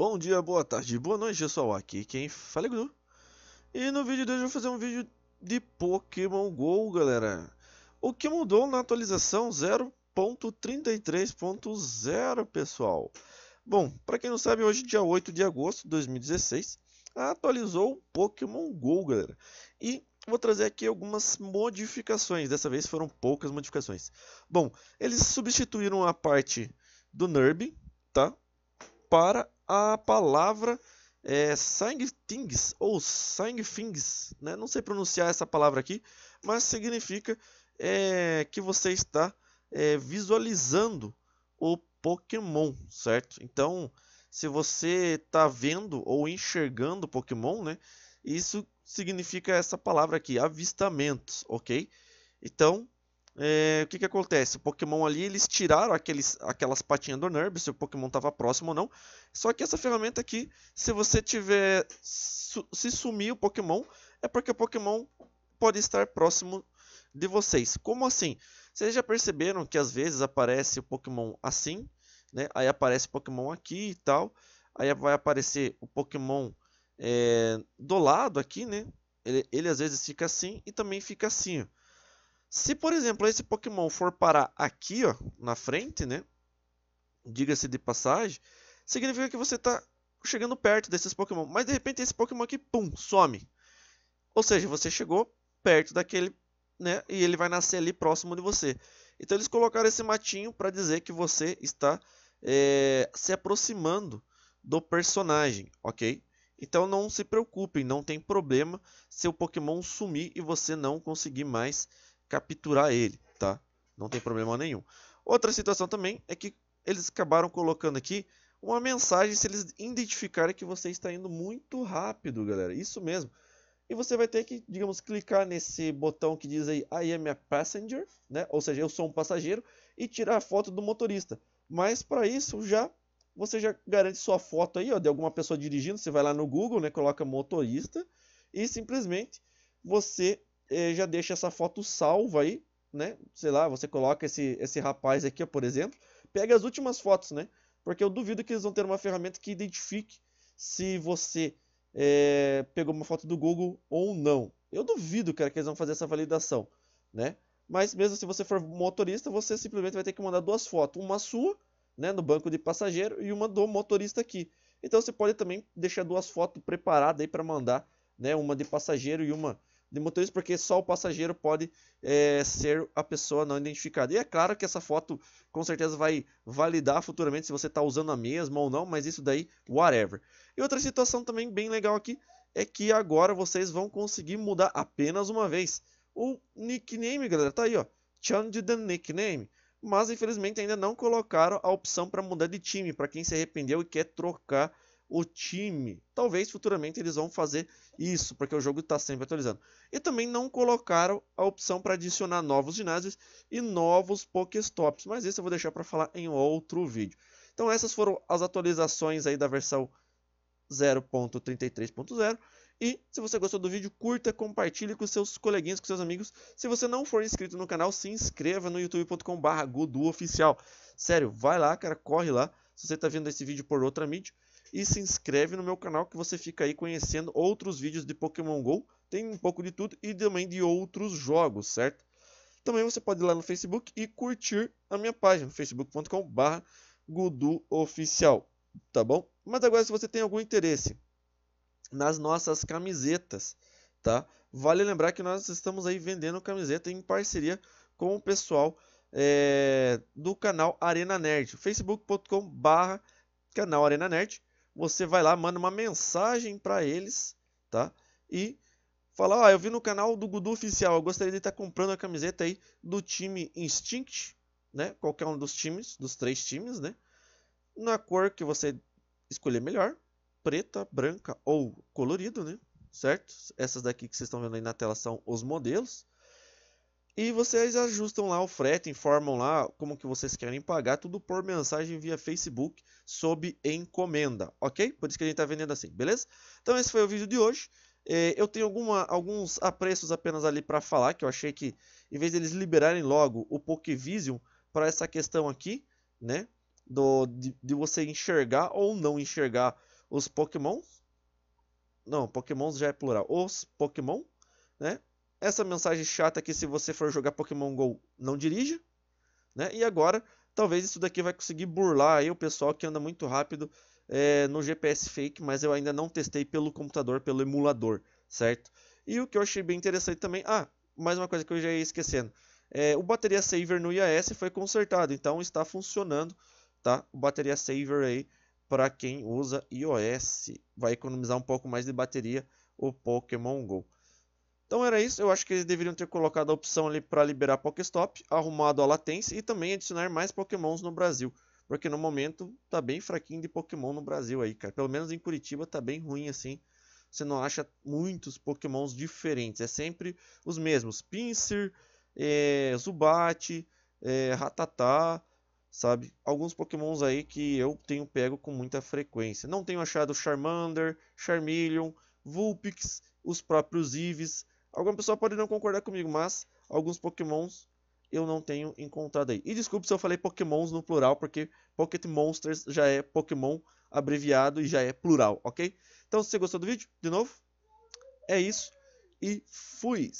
Bom dia, boa tarde, boa noite pessoal, aqui quem fala é Gru. E no vídeo de hoje eu vou fazer um vídeo de Pokémon GO, galera. O que mudou na atualização 0.33.0, pessoal. Bom, para quem não sabe, hoje dia 8 de agosto de 2016, atualizou o Pokémon GO, galera. E vou trazer aqui algumas modificações, dessa vez foram poucas modificações. Bom, eles substituíram a parte do NURB, tá? para a palavra é, Things ou Sangfings, né? não sei pronunciar essa palavra aqui, mas significa é, que você está é, visualizando o Pokémon, certo? Então, se você está vendo ou enxergando Pokémon, né? Isso significa essa palavra aqui, avistamentos, ok? Então, é, o que, que acontece? O Pokémon ali, eles tiraram aqueles, aquelas patinhas do NURB, se o Pokémon estava próximo ou não. Só que essa ferramenta aqui, se você tiver. Su se sumir o Pokémon, é porque o Pokémon pode estar próximo de vocês. Como assim? Vocês já perceberam que às vezes aparece o Pokémon assim, né? Aí aparece o Pokémon aqui e tal. Aí vai aparecer o Pokémon é, do lado aqui, né? Ele, ele às vezes fica assim e também fica assim. Ó. Se, por exemplo, esse Pokémon for parar aqui, ó, na frente, né? Diga-se de passagem, significa que você está chegando perto desses Pokémon. Mas de repente esse Pokémon aqui, pum, some. Ou seja, você chegou perto daquele, né? E ele vai nascer ali próximo de você. Então eles colocaram esse matinho para dizer que você está é, se aproximando do personagem, ok? Então não se preocupem, não tem problema se o Pokémon sumir e você não conseguir mais capturar ele, tá? Não tem problema nenhum. Outra situação também é que eles acabaram colocando aqui uma mensagem se eles identificarem que você está indo muito rápido, galera. Isso mesmo. E você vai ter que, digamos, clicar nesse botão que diz aí I am a passenger, né? Ou seja, eu sou um passageiro e tirar a foto do motorista. Mas para isso já você já garante sua foto aí, ó, de alguma pessoa dirigindo, você vai lá no Google, né, coloca motorista e simplesmente você eh, já deixa essa foto salva aí, né? Sei lá, você coloca esse, esse rapaz aqui, por exemplo, pega as últimas fotos, né? Porque eu duvido que eles vão ter uma ferramenta que identifique se você eh, pegou uma foto do Google ou não. Eu duvido, cara, que eles vão fazer essa validação, né? Mas mesmo se você for motorista, você simplesmente vai ter que mandar duas fotos, uma sua, né, no banco de passageiro e uma do motorista aqui. Então você pode também deixar duas fotos preparadas aí para mandar, né, uma de passageiro e uma de motorista, porque só o passageiro pode é, ser a pessoa não identificada. E é claro que essa foto com certeza vai validar futuramente se você está usando a mesma ou não, mas isso daí, whatever. E outra situação também bem legal aqui é que agora vocês vão conseguir mudar apenas uma vez. O nickname, galera, tá aí, ó. Change the nickname. Mas infelizmente ainda não colocaram a opção para mudar de time, para quem se arrependeu e quer trocar o time. Talvez futuramente eles vão fazer isso, porque o jogo está sempre atualizando. E também não colocaram a opção para adicionar novos ginásios e novos Pokéstops, mas isso eu vou deixar para falar em outro vídeo. Então essas foram as atualizações aí da versão 0.33.0. E se você gostou do vídeo, curta, compartilhe com seus coleguinhas, com seus amigos. Se você não for inscrito no canal, se inscreva no youtube.com.br Sério, vai lá, cara, corre lá. Se você está vendo esse vídeo por outra mídia, e se inscreve no meu canal que você fica aí conhecendo outros vídeos de Pokémon GO, tem um pouco de tudo e também de outros jogos, certo? Também você pode ir lá no Facebook e curtir a minha página, facebook.com.br oficial tá bom? Mas agora se você tem algum interesse nas nossas camisetas, tá? Vale lembrar que nós estamos aí vendendo camiseta em parceria com o pessoal é, do canal Arena Nerd, facebook.com barra canal Arena Nerd você vai lá, manda uma mensagem para eles, tá? E fala, ah, eu vi no canal do Gudu Oficial, eu gostaria de estar comprando a camiseta aí do time Instinct, né? Qualquer um dos times, dos três times, né? Na cor que você escolher melhor, preta, branca ou colorido, né? Certo? Essas daqui que vocês estão vendo aí na tela são os modelos. E vocês ajustam lá o frete, informam lá como que vocês querem pagar, tudo por mensagem via Facebook sob encomenda, ok? Por isso que a gente está vendendo assim, beleza? Então esse foi o vídeo de hoje. É, eu tenho alguma, alguns apreços apenas ali para falar, que eu achei que em vez deles liberarem logo o Pokévision para essa questão aqui, né? Do, de, de, você enxergar ou não enxergar os Pokémon. Não, Pokémons já é plural. Os Pokémon, né? Essa mensagem chata que se você for jogar Pokémon GO, não dirige, Né? E agora, talvez isso daqui vai conseguir burlar aí o pessoal que anda muito rápido é, no GPS fake, mas eu ainda não testei pelo computador, pelo emulador, certo? E o que eu achei bem interessante também... Ah, mais uma coisa que eu já ia esquecendo. É, o bateria saver no IAS foi consertado, então está funcionando, tá? O bateria saver aí para quem usa iOS, vai economizar um pouco mais de bateria o Pokémon Go. Então era isso, eu acho que eles deveriam ter colocado a opção ali para liberar Pokéstop, arrumado a latência e também adicionar mais Pokémons no Brasil. Porque no momento tá bem fraquinho de Pokémon no Brasil aí, cara. Pelo menos em Curitiba tá bem ruim assim. Você não acha muitos Pokémons diferentes. É sempre os mesmos. Pinsir, é, Zubat, é, Ratatá, sabe? Alguns Pokémons aí que eu tenho pego com muita frequência. Não tenho achado Charmander, Charmeleon, Vulpix, os próprios Ives Alguma pessoa pode não concordar comigo, mas alguns pokémons eu não tenho encontrado aí. E desculpe se eu falei pokémons no plural, porque Pocket Monsters já é pokémon abreviado e já é plural, ok? Então, se você gostou do vídeo, de novo, é isso. E fui!